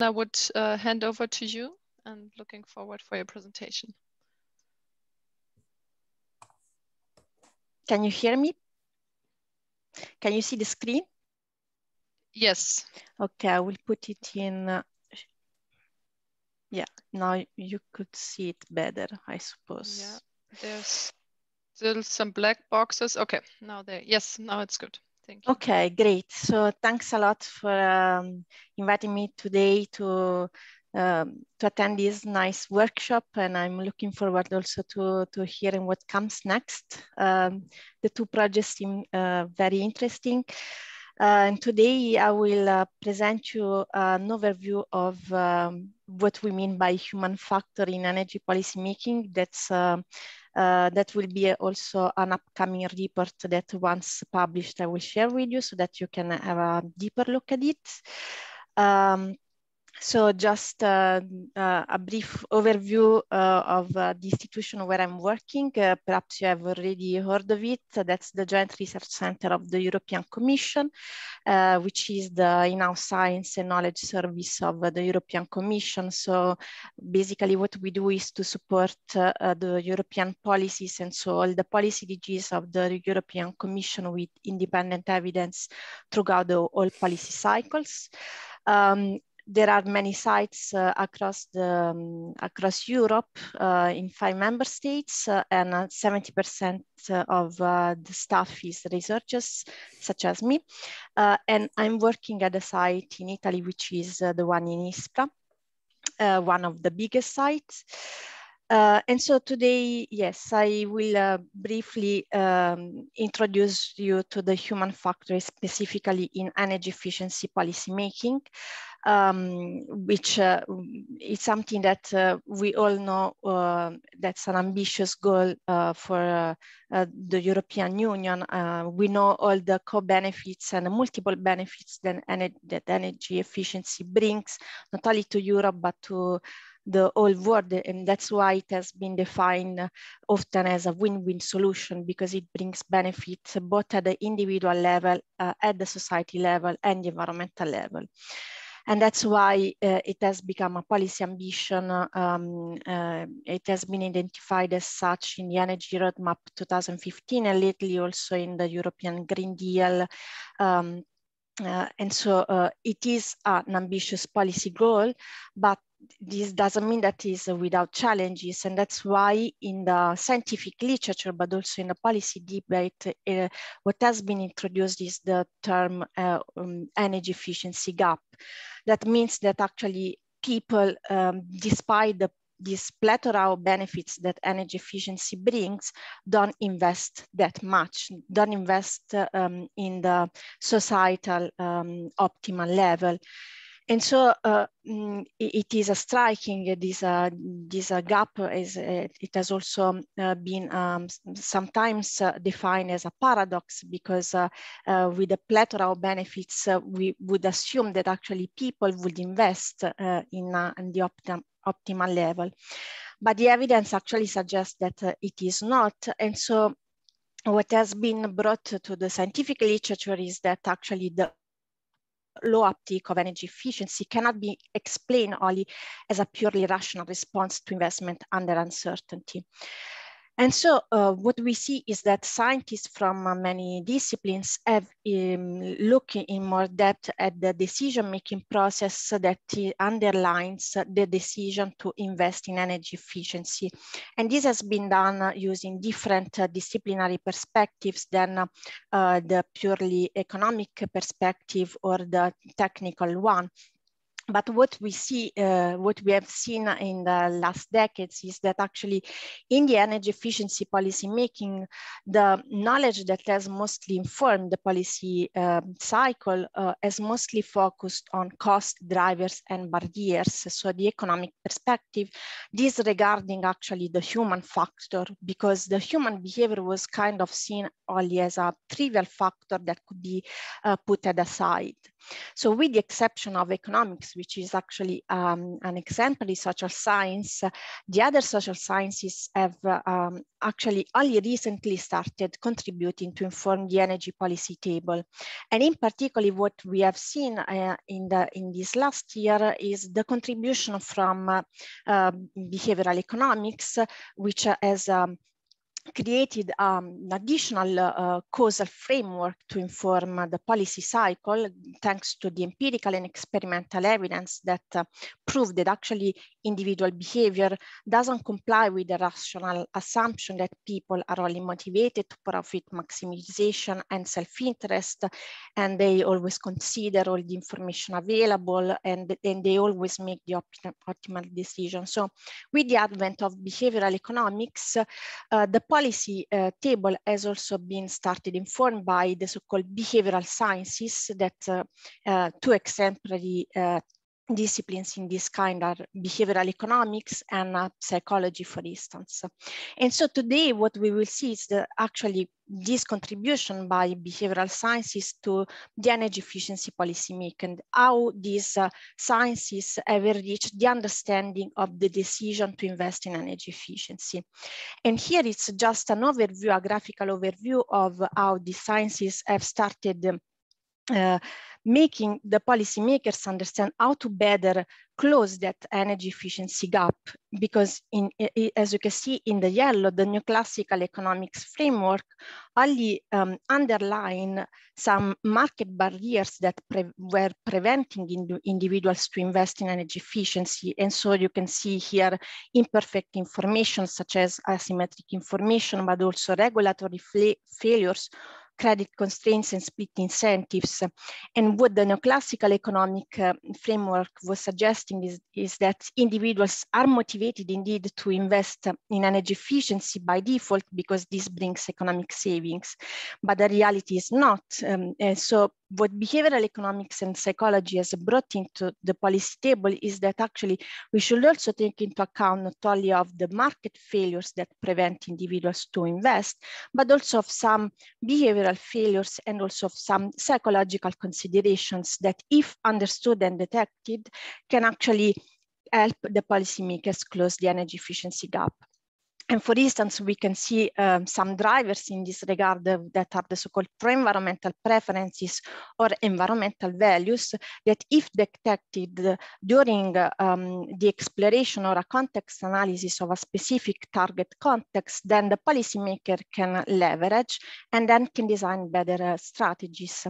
I would uh, hand over to you and looking forward for your presentation. Can you hear me? Can you see the screen? Yes. Okay, I will put it in. Uh, yeah, now you could see it better, I suppose. Yeah, there's still some black boxes. Okay, now there. Yes, now it's good. Thank you. Okay, great. So thanks a lot for um, inviting me today to um, to attend this nice workshop and I'm looking forward also to, to hearing what comes next. Um, the two projects seem uh, very interesting. Uh, and today I will uh, present you an overview of um, what we mean by human factor in energy policy making. That's um, uh, that will be also an upcoming report that once published, I will share with you so that you can have a deeper look at it. Um, so just uh, uh, a brief overview uh, of uh, the institution where I'm working. Uh, perhaps you have already heard of it. That's the Joint Research Center of the European Commission, uh, which is the in-house science and knowledge service of the European Commission. So basically what we do is to support the European policies and so all the policy DGs of the European Commission with independent evidence throughout the, all policy cycles. Um, there are many sites uh, across, the, um, across Europe uh, in five member states uh, and 70% of the staff is researchers such as me. and I'm working at a site in Italy, which is the one in Ispra, one of the biggest sites. Uh, and so today, yes, I will uh, briefly um, introduce you to the human factor specifically in energy efficiency policy making, um, which uh, is something that uh, we all know uh, that's an ambitious goal uh, for the European Union. we know all the co-benefits and multiple benefits that, ener that energy efficiency brings, not only to Europe, but to the whole world. And that's why it has been defined often as a win-win solution because it brings benefits both at the individual level, uh, at the society level and the environmental level. And that's why uh, it has become a policy ambition. Um, uh, it has been identified as such in the Energy Roadmap 2015 and lately also in the European Green Deal um, uh, and so uh, it is an ambitious policy goal, but this doesn't mean that is without challenges and that's why in the scientific literature but also in the policy debate uh, what has been introduced is the term uh, um, energy efficiency gap that means that actually people um, despite the this plethora of benefits that energy efficiency brings don't invest that much, don't invest um, in the societal um, optimal level. And so uh, mm, it is a striking, this, uh, this uh, gap, is, uh, it has also uh, been um, sometimes uh, defined as a paradox because with a plethora of benefits, we would assume that actually people would invest in, in, the optim optimal level. But the evidence actually suggests that it is not. And so what has been brought to the scientific literature is that actually the low uptake of energy efficiency cannot be explained only as a purely rational response to investment under uncertainty. And so uh, what we see is that scientists from uh, many disciplines have um, looked in more depth at the decision-making process that uh, underlines the decision to invest in energy efficiency. And this has been done uh, using different uh, disciplinary perspectives than the purely economic perspective or the technical one but what we see, uh, what we have seen in the last decades is that actually in the energy efficiency policy making, the knowledge that has mostly informed the policy uh, cycle uh, has mostly focused on cost drivers and barriers. So the economic perspective, disregarding actually the human factor, because the human behavior was kind of seen only as a trivial factor that could be uh, put aside. So with the exception of economics, which is actually um, an exemplary social science, the other social sciences have um, actually only recently started contributing to inform the energy policy table. And in particular, what we have seen uh, in, the, in this last year is the contribution from uh, uh, behavioral economics, which has um, created um, an additional uh, causal framework to inform uh, the policy cycle thanks to the empirical and experimental evidence that uh, that actually individual behavior doesn't comply with the rational assumption that people are only motivated to profit maximization and self-interest and they always consider all the information available and, and they always make the optimal, optimal decision. So with the advent of behavioral economics, uh, the policy uh, eh, table has also been started informed by the so-called behavioral sciences that uh, two exemplary disciplines in this kind are behavioral economics and uh, psychology, for instance. And so today what we will see is the actually this contribution by behavioral sciences to the energy efficiency policy make and how these uh, sciences have reached the understanding of the decision to invest in energy efficiency. And here it's just an overview, a graphical overview of how the sciences have started um, uh, making the policymakers understand how to better close that energy efficiency gap. Because in, as you can see in the yellow, the new classical economics framework only um, underline some market barriers that pre were preventing ind individuals to invest in energy efficiency. And so you can see here imperfect information such as asymmetric information, but also regulatory failures credit constraints and split incentives. And what the neoclassical economic uh, framework was suggesting is, is that individuals are motivated indeed to invest uh, in energy efficiency by default because this brings economic savings, but the reality is not. Um, and so what behavioral economics and psychology has brought into the policy table is that actually we should also take into account not only of the market failures that prevent individuals to invest, but also of some behavioral failures and also of some psychological considerations that if understood and detected can actually help the policymakers close the energy efficiency gap. And for instance, we can see um, some drivers in this regard that are the so-called pro-environmental preferences or environmental values that if detected during um, the exploration or a context analysis of a specific target context, then the policymaker can leverage and then can design better uh, strategies.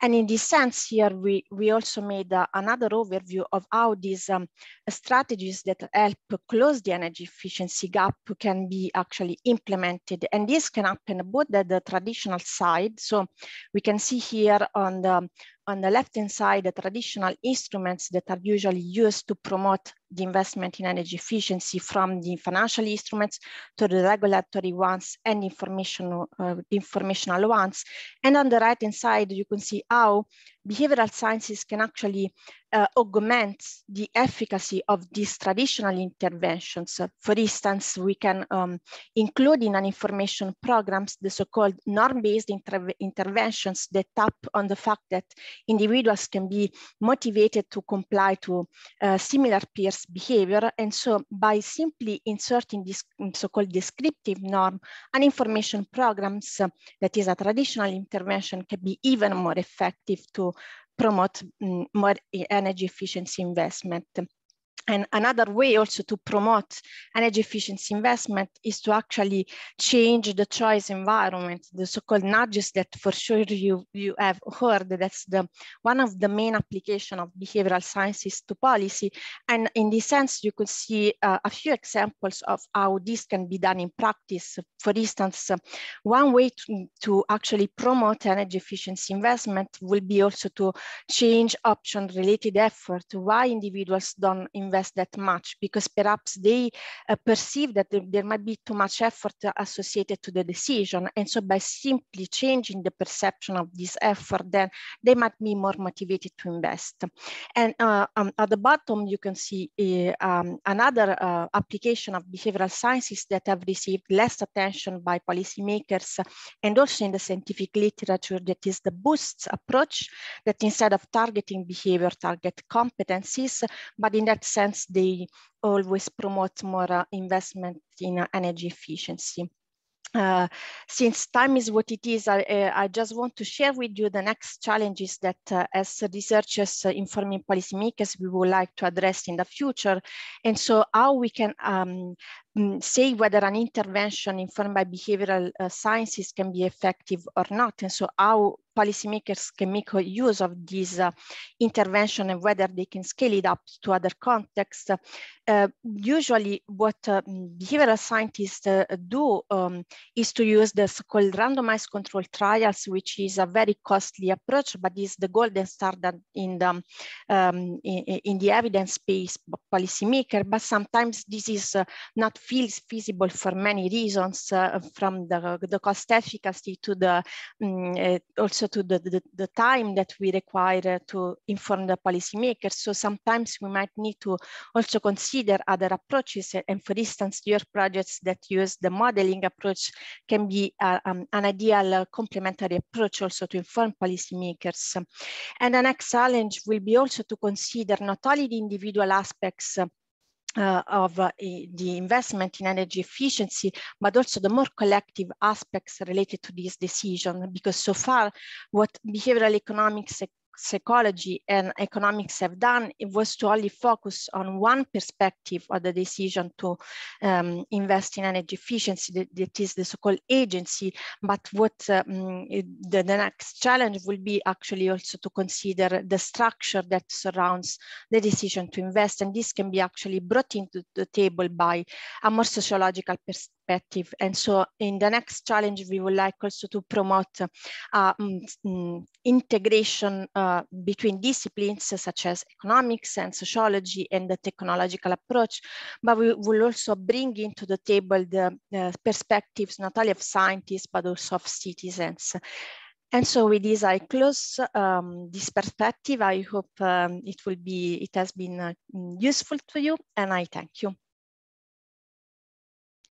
And in this sense here, we, we also made uh, another overview of how these um, strategies that help close the energy efficiency gap can can be actually implemented. And this can happen both at the traditional side. So we can see here on the on the left-hand side, the traditional instruments that are usually used to promote the investment in energy efficiency from the financial instruments to the regulatory ones and informational, uh, informational ones. And on the right-hand side, you can see how behavioral sciences can actually uh, augment the efficacy of these traditional interventions. So for instance, we can um, include in an information programs the so-called norm-based inter interventions that tap on the fact that individuals can be motivated to comply to uh, similar peers behavior. And so by simply inserting this mm, so-called descriptive norm, and information programs uh, that is a traditional intervention can be even more effective to promote mm, more energy efficiency investment. And another way also to promote energy efficiency investment is to actually change the choice environment, the so-called nudges that for sure you, you have heard. That's the one of the main application of behavioral sciences to policy. And in this sense, you could see uh, a few examples of how this can be done in practice. For instance, uh, one way to, to actually promote energy efficiency investment will be also to change option related effort, why individuals don't invest that much because perhaps they uh, perceive that there, there, might be too much effort associated to the decision. And so by simply changing the perception of this effort, then they might be more motivated to invest. And uh, um, at the bottom, you can see uh, um, another uh, application of behavioral sciences that have received less attention by policymakers and also in the scientific literature that is the BOOSTS approach that instead of targeting behavior, target competencies, but in that sense, they always promote more uh, investment in uh, energy efficiency. Uh, since time is what it is, I, uh, I, just want to share with you the next challenges that uh, as researchers uh, informing policymakers, we would like to address in the future. And so how we can um, mm, say whether an intervention informed by behavioral sciences can be effective or not. And so how policymakers can make use of this uh, intervention and whether they can scale it up to other contexts. Uh, usually what uh, behavioral scientists uh, do um, is to use the so-called randomized control trials, which is a very costly approach, but is the golden standard in the, um, in, in, the evidence based policymaker. But sometimes this is uh, not feels feasible for many reasons uh, from the, the cost efficacy to the um, also also to the, the, the time that we require to inform the policymakers. So sometimes we might need to also consider other approaches. And for instance, your projects that use the modeling approach can be uh, um, an ideal uh, complementary approach also to inform policymakers. And the next challenge will be also to consider not only the individual aspects uh, of uh, the investment in energy efficiency, but also the more collective aspects related to this decision, because so far what behavioral economics psychology and economics have done it was to only focus on one perspective of the decision to um, invest in energy efficiency, that, that is the so-called agency. But what um, the, the, next challenge will be actually also to consider the structure that surrounds the decision to invest. And this can be actually brought into the table by a more sociological perspective perspective. And so in the next challenge, we would like also to promote uh, um, integration uh, between disciplines such as economics and sociology and the technological approach. But we will also bring into the table the uh, perspectives not only of scientists, but also of citizens. And so with this, I close um, this perspective. I hope um, it will be, it has been uh, mm, useful to you and I thank you.